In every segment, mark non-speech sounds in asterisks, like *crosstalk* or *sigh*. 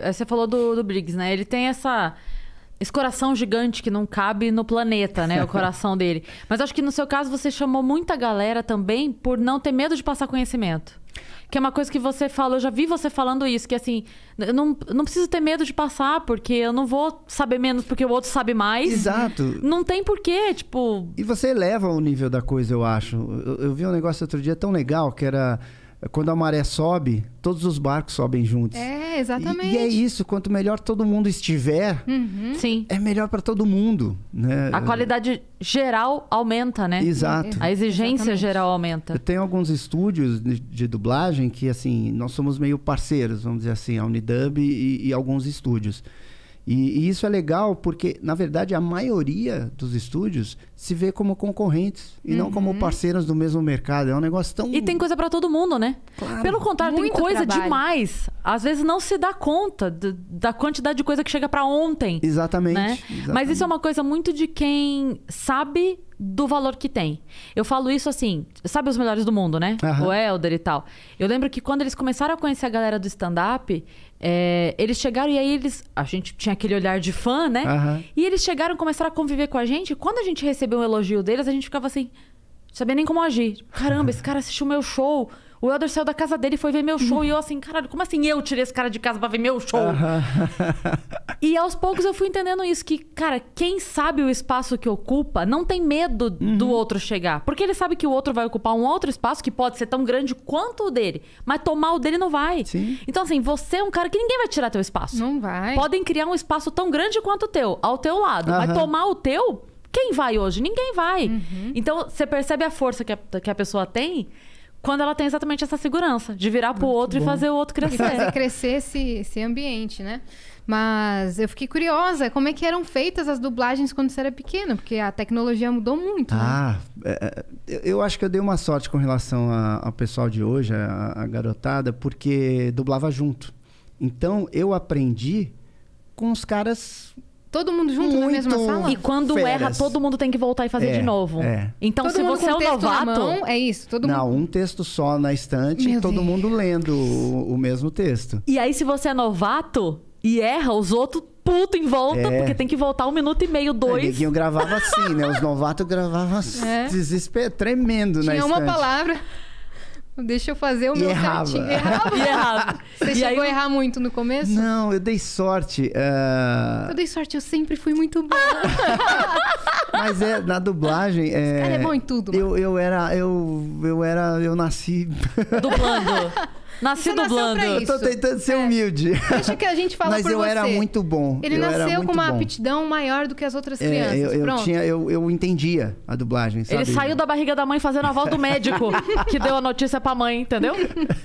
É, você falou do, do Briggs, né? Ele tem essa esse coração gigante que não cabe no planeta, né? O *laughs* coração dele. Mas acho que no seu caso você chamou muita galera também por não ter medo de passar conhecimento. Que é uma coisa que você falou. eu já vi você falando isso, que assim, eu não, não preciso ter medo de passar, porque eu não vou saber menos porque o outro sabe mais. Exato. Não tem porquê, tipo. E você eleva o nível da coisa, eu acho. Eu, eu vi um negócio outro dia tão legal que era quando a maré sobe, todos os barcos sobem juntos. É, exatamente. E, e é isso, quanto melhor todo mundo estiver, uhum. é melhor para todo mundo. Né? A qualidade geral aumenta, né? Exato. Uhum. A exigência exatamente. geral aumenta. Eu tenho alguns estúdios de, de, dublagem que, assim, nós somos meio parceiros, vamos dizer assim, a Unidub e, e alguns estúdios. E, e, isso é legal porque, na verdade, a maioria dos estúdios se vê como concorrentes e uhum. não como uhum. parceiros do mesmo mercado. É um negócio tão. E tem coisa para todo mundo, né? Claro. Pelo contrário, tem coisa trabalho. demais. Às vezes não se dá conta da quantidade de coisa que chega para ontem. Exatamente, né? exatamente. Mas isso é uma coisa muito de quem sabe do valor que tem. Eu falo isso assim, sabe os melhores do mundo, né? Uhum. O Helder e tal. Eu lembro que quando eles começaram a conhecer a galera do stand-up, é, eles chegaram e aí eles. A gente tinha aquele olhar de fã, né? Uhum. E eles chegaram e começaram a conviver com a gente. Quando a gente recebeu um elogio deles, a gente ficava assim. Não sabia nem como agir. Caramba, esse cara assistiu meu show. O Helder saiu da casa dele e foi ver meu show. Uhum. E eu assim, caralho, como assim eu tirei esse cara de casa pra ver meu show? Uhum. *laughs* E aos poucos eu fui entendendo isso, que, cara, quem sabe o espaço que ocupa não tem medo uhum. do outro chegar. Porque ele sabe que o outro vai ocupar um outro espaço que pode ser tão grande quanto o dele, mas tomar o dele não vai. Sim. Então, assim, você é um cara que ninguém vai tirar teu espaço. Não vai. Podem criar um espaço tão grande quanto o teu, ao teu lado. Uhum. Mas tomar o teu, quem vai hoje? Ninguém vai. Uhum. Então, você percebe a força que a, que a pessoa tem quando ela tem exatamente essa segurança de virar pro o outro bom. e fazer o outro crescer. E fazer crescer esse, esse ambiente, né? Mas eu fiquei curiosa, como é que eram feitas as dublagens quando você era pequeno? Porque a tecnologia mudou muito. Né? Ah, né? é, é eu acho que eu dei uma sorte com relação ao pessoal de hoje, a, a, garotada, porque dublava junto. Então eu aprendi com os caras Todo mundo junto Muito na mesma sala? E quando erra, todo mundo tem que voltar e fazer é, de novo. É. Então, todo se você é um novato. Mão, é isso? Todo Não, mundo... um texto só na estante Meu e todo Deus. mundo lendo o, o mesmo texto. E aí, se você é novato e erra, os outros puto em volta, é. porque tem que voltar um minuto e meio, dois. O neguinho gravava assim, né? Os novatos gravavam é. desespero, tremendo, na Tinha uma palavra. Deixa eu fazer o e meu errava. certinho. *laughs* Errava. E errava. Você e chegou aí... a errar muito no começo? Não, eu dei sorte. Uh... Eu dei sorte, eu sempre fui muito boa. *laughs* Mas é, na dublagem. É... Esse cara é eh, bom em tudo. Mano. Eu, eu era. Eu, eu era. Eu nasci. Dublando. *laughs* Nasci nasceu blando. Eu tô tentando ser é. humilde. Deixa que a gente fala *laughs* Mas por você. eu era muito bom. Ele eu nasceu com uma bom. aptidão maior do que as outras é, crianças. Eu, eu Pronto. tinha, eu, eu entendia a dublagem, sabe? Ele saiu da barriga da mãe fazendo a voz do médico *laughs* que deu a notícia pra mãe, entendeu?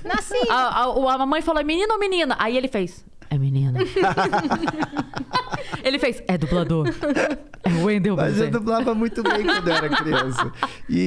Nasci. A, a, a mãe falou, é menino ou menina? Aí ele fez, é menina. *laughs* Ele fez, é dublador. *laughs* É o Wendel Mas Bezerra. eu dublava muito bem quando eu era criança. E,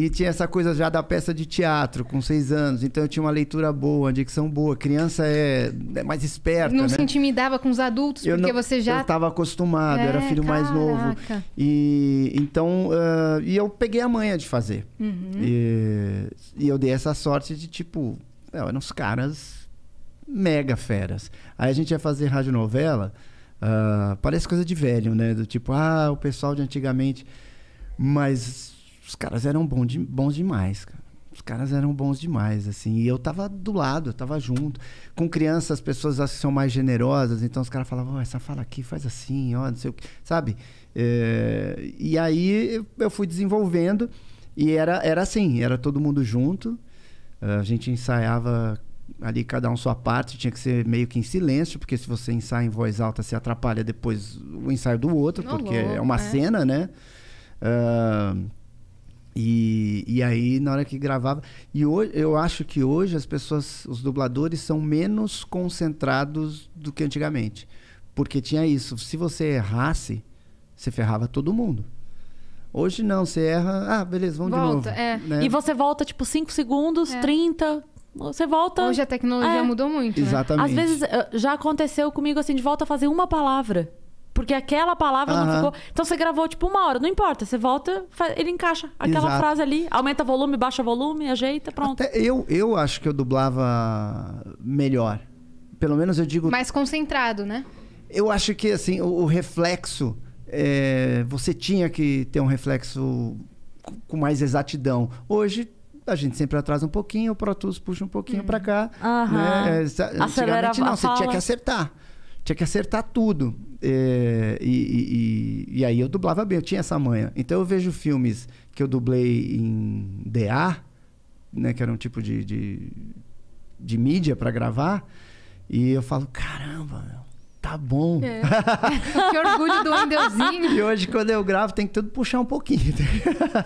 e, e, tinha essa coisa já da peça de teatro, com seis anos. Então eu tinha uma leitura boa, uma dicção boa. Criança é, é mais esperta. Não né? se intimidava com os adultos, eu porque não, você já. Eu estava acostumado, é, era filho caraca. mais novo. E então. Uh, e eu peguei a manha de fazer. Uhum. E, e eu dei essa sorte de, tipo, é, eram uns caras mega feras. Aí a gente ia fazer radionovela novela Uh, parece coisa de velho, né? Do tipo, ah, o pessoal de antigamente. Mas os caras eram bons, de, bons demais, cara. Os caras eram bons demais, assim. E eu tava do lado, eu tava junto. Com crianças, as pessoas acham que são mais generosas, então os caras falavam, oh, essa fala aqui, faz assim, ó, não sei o que. Sabe? É... e aí eu fui desenvolvendo e era, era assim, era todo mundo junto. Ah, a gente ensaiava ali cada um sua parte, tinha que ser meio que em silêncio, porque se você ensaia em voz alta, se atrapalha depois o ensaio do outro, porque é louco, é uma é. cena, né? Uh, e, e aí, na hora que gravava. E hoje, eu acho que hoje as pessoas, os dubladores, são menos concentrados do que antigamente. Porque tinha isso. Se você errasse, você ferrava todo mundo. Hoje não, você erra. Ah, beleza, vamos volta, de novo. É. Né? E você volta, tipo, 5 segundos, é. 30, você volta. Hoje a tecnologia é. mudou muito. Né? Exatamente. Né? Às vezes eh, já aconteceu comigo assim, de volta a fazer uma palavra. Porque aquela palavra não ficou. Então você gravou tipo uma hora, não importa. Você volta, ele encaixa aquela Exato. frase ali, aumenta volume, baixa volume, ajeita, pronto. Até eu, eu acho que eu dublava melhor. Pelo menos eu digo. Mais concentrado, né? Eu acho que assim, o, o reflexo. É... você tinha que ter um reflexo com mais exatidão. Hoje a gente sempre atrasa um pouquinho, o Protus puxa um pouquinho hum. para cá. Aham. Né? É, não, você fala. tinha que acertar. Tinha que acertar tudo. É, e, e, e, aí eu dublava bem, eu tinha essa manha. Então eu vejo filmes que eu dublei em DA, né, que era um tipo de, de, de mídia para gravar, e eu falo, caramba, tá bom. É. *laughs* que orgulho do Andeuzinho. E hoje, quando eu gravo, tem que tudo puxar um pouquinho. *laughs*